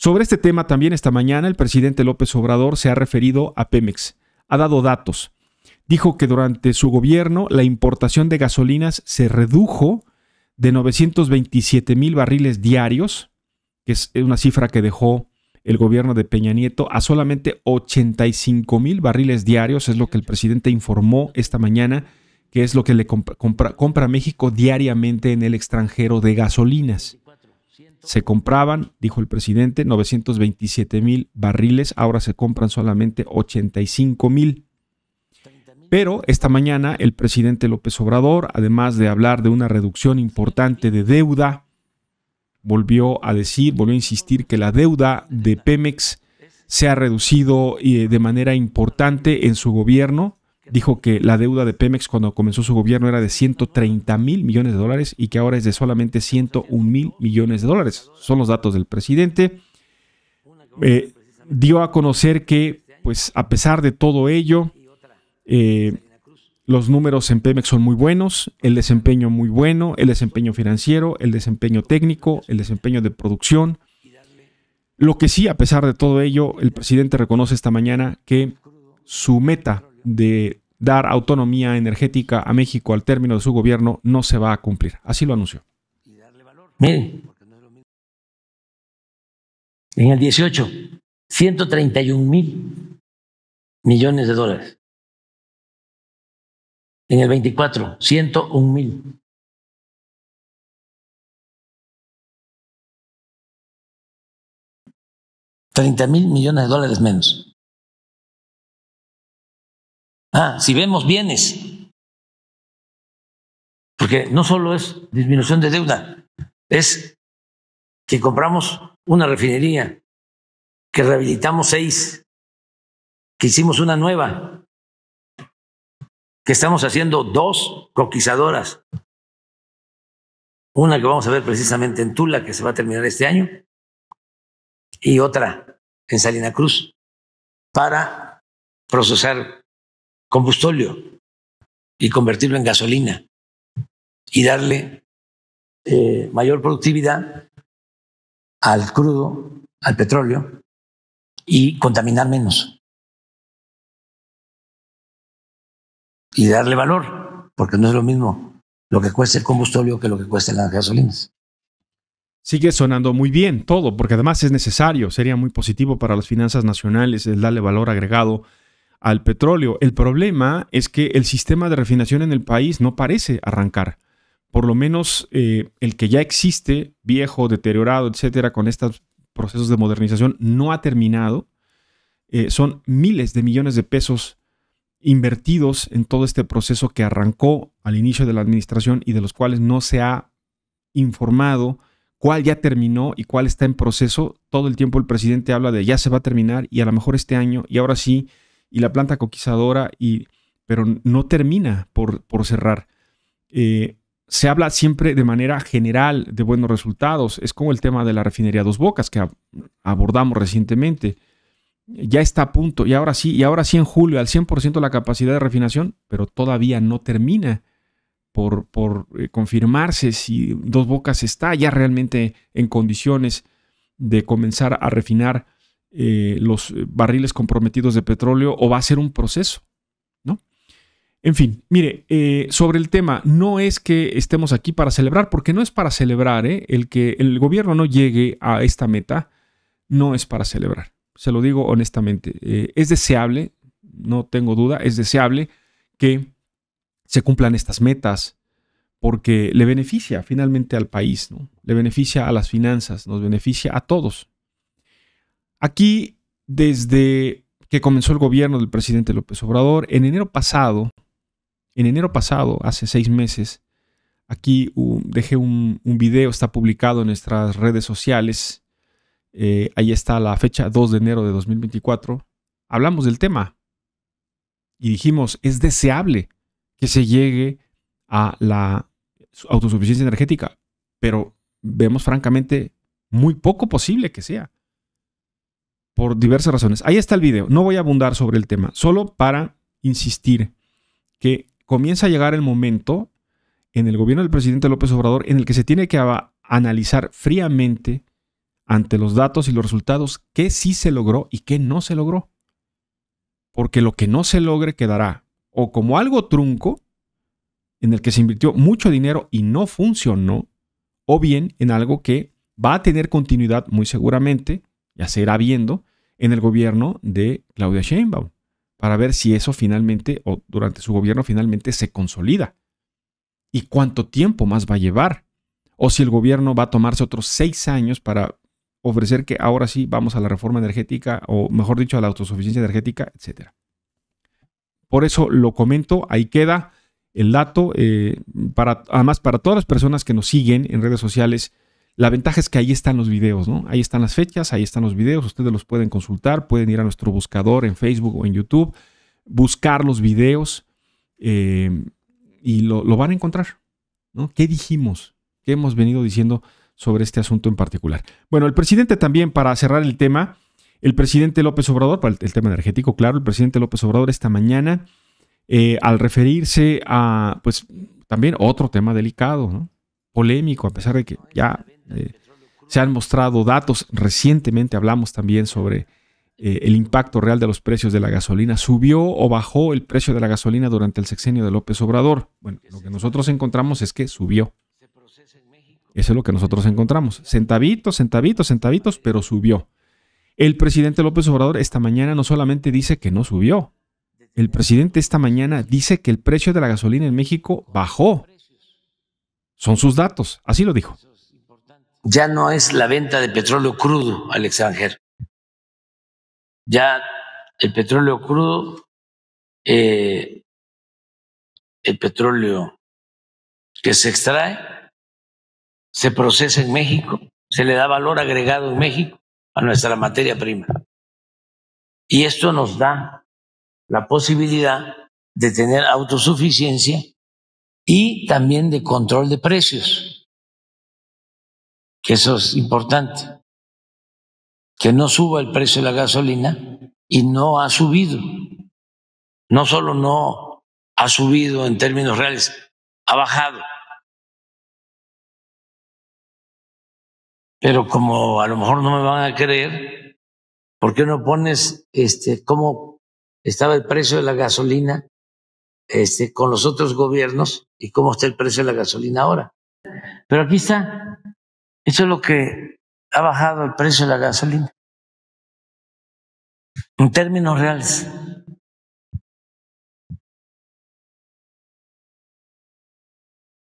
Sobre este tema también esta mañana el presidente López Obrador se ha referido a Pemex, ha dado datos. Dijo que durante su gobierno la importación de gasolinas se redujo de 927 mil barriles diarios, que es eh, una cifra que dejó el gobierno de Peña Nieto, a solamente 85 mil barriles diarios, es lo que el presidente informó esta mañana, que es lo que le compra, compra México diariamente en el extranjero de gasolinas se compraban, dijo el presidente, 927 mil barriles, ahora se compran solamente 85 mil. Pero esta mañana el presidente López Obrador, además de hablar de una reducción importante de deuda, volvió a decir, volvió a insistir que la deuda de Pemex se ha reducido eh, de manera importante en su gobierno dijo que la deuda de Pemex cuando comenzó su gobierno era de 130 mil millones de dólares y que ahora es de solamente 101 mil millones de dólares. Son los datos del presidente. Eh, dio a conocer que, pues a pesar de todo ello, eh, los números en Pemex son muy buenos, el desempeño muy bueno, el desempeño financiero, el desempeño técnico, el desempeño de producción. Lo que sí, a pesar de todo ello, el presidente reconoce esta mañana que su meta de dar autonomía energética a México al término de su gobierno no se va a cumplir. Así lo anunció. Miren, en el 18, 131 mil millones de dólares. En el 24, 101 mil. Treinta mil millones de dólares menos. Ah. si vemos bienes. Porque no solo es disminución de deuda, es que compramos una refinería, que rehabilitamos seis, que hicimos una nueva, que estamos haciendo dos coquizadoras. Una que vamos a ver precisamente en Tula, que se va a terminar este año, y otra en Salina Cruz, para procesar combustolio y convertirlo en gasolina y darle eh, mayor productividad al crudo, al petróleo y contaminar menos. Y darle valor, porque no es lo mismo lo que cuesta el combustible que lo que cuesta las gasolinas. Sigue sonando muy bien todo, porque además es necesario, sería muy positivo para las finanzas nacionales el darle valor agregado al petróleo. El problema es que el sistema de refinación en el país no parece arrancar. Por lo menos eh, el que ya existe, viejo, deteriorado, etcétera, con estos procesos de modernización, no ha terminado. Eh, son miles de millones de pesos invertidos en todo este proceso que arrancó al inicio de la administración y de los cuales no se ha informado cuál ya terminó y cuál está en proceso. Todo el tiempo el presidente habla de ya se va a terminar y a lo mejor este año y ahora sí y la planta coquizadora, y, pero no termina por, cerrar. Eh, se habla siempre de manera general de buenos resultados. Es como el tema de la refinería Dos Bocas que abordamos recientemente. Ya está a punto, y ahora sí, y ahora sí en julio, al 100% la capacidad de refinación, pero todavía no termina por, por eh, confirmarse si Dos Bocas está ya realmente en condiciones de comenzar a refinar eh, los barriles comprometidos de petróleo o va a ser un proceso. ¿no? En fin, mire, eh, sobre el tema, no es que estemos aquí para celebrar, porque no es para celebrar ¿eh? el que el gobierno no llegue a esta meta, no es para celebrar, se lo digo honestamente. es deseable, no tengo duda, es deseable que se cumplan estas metas, porque le beneficia finalmente al país, ¿no? le beneficia a las finanzas, nos beneficia a todos, Aquí, desde que comenzó el gobierno del presidente López Obrador, en enero pasado, en enero pasado, hace seis meses, aquí dejé un, video, está publicado en nuestras redes sociales, eh, ahí está la fecha 2 de enero de 2024, hablamos del tema y dijimos, es deseable que se llegue a la autosuficiencia energética, pero vemos francamente muy poco posible que sea por diversas razones. Ahí está el video, no voy a abundar sobre el tema, solo para insistir que comienza a llegar el momento en el gobierno del presidente López Obrador en el que se tiene que analizar fríamente ante los datos y los resultados qué sí se logró y qué no se logró. Porque lo que no se logre quedará o como algo trunco en el que se invirtió mucho dinero y no funcionó, o bien en algo que va a tener continuidad muy seguramente, ya se irá viendo, en el gobierno de Claudia Sheinbaum, para ver si eso finalmente, o durante su gobierno finalmente se consolida. ¿Y cuánto tiempo más va a llevar? O si el gobierno va a tomarse otros seis años para ofrecer que ahora sí vamos a la reforma energética, o mejor dicho, a la autosuficiencia energética, etc. Por eso lo comento, ahí queda el dato, eh, para, además para todas las personas que nos siguen en redes sociales, la ventaja es que ahí están los videos, ¿no? Ahí están las fechas, ahí están los videos, ustedes los pueden consultar, pueden ir a nuestro buscador en Facebook o en YouTube, buscar los videos eh, y lo, van a encontrar, ¿no? ¿Qué dijimos? ¿Qué hemos venido diciendo sobre este asunto en particular? Bueno, el presidente también, para cerrar el tema, el presidente López Obrador, para el, tema energético, claro, el presidente López Obrador esta mañana, eh, al referirse a, pues, también otro tema delicado, ¿no? Polémico, a pesar de que ya eh, se han mostrado datos, recientemente hablamos también sobre eh, el impacto real de los precios de la gasolina. ¿Subió o bajó el precio de la gasolina durante el sexenio de López Obrador? Bueno, lo que nosotros encontramos es que subió. Eso es lo que nosotros encontramos. Centavitos, centavitos, centavitos, pero subió. El presidente López Obrador esta mañana no solamente dice que no subió, el presidente esta mañana dice que el precio de la gasolina en México bajó. Son sus datos, así lo dijo ya no es la venta de petróleo crudo al extranjero. Ya el petróleo crudo, eh, el petróleo que se extrae, se procesa en México, se le da valor agregado en México a nuestra materia prima. Y esto nos da la posibilidad de tener autosuficiencia y también de control de precios que eso es importante, que no suba el precio de la gasolina y no ha subido. No solo no ha subido en términos reales, ha bajado. Pero como a lo mejor no me van a creer, ¿por qué no pones este cómo estaba el precio de la gasolina este, con los otros gobiernos y cómo está el precio de la gasolina ahora? Pero aquí está, eso es lo que ha bajado el precio de la gasolina. En términos reales.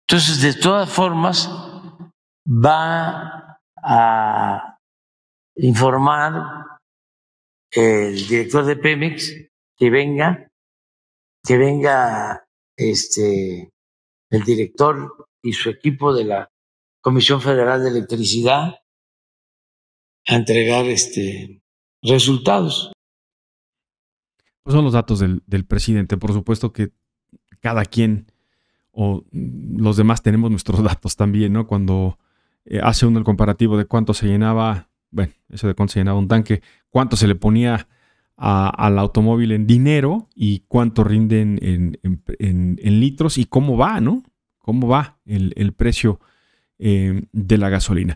Entonces, de todas formas, va a informar el director de Pemex que venga, que venga este el director y su equipo de la Comisión Federal de Electricidad a entregar este, resultados. Pues son los datos del, presidente. Por supuesto que cada quien o los demás tenemos nuestros datos también, ¿no? Cuando eh, hace uno el comparativo de cuánto se llenaba, bueno, eso de cuánto se llenaba un tanque, cuánto se le ponía al automóvil en dinero y cuánto rinden en, en, litros y cómo va, ¿no? ¿Cómo va el, el precio? Eh, de la gasolina.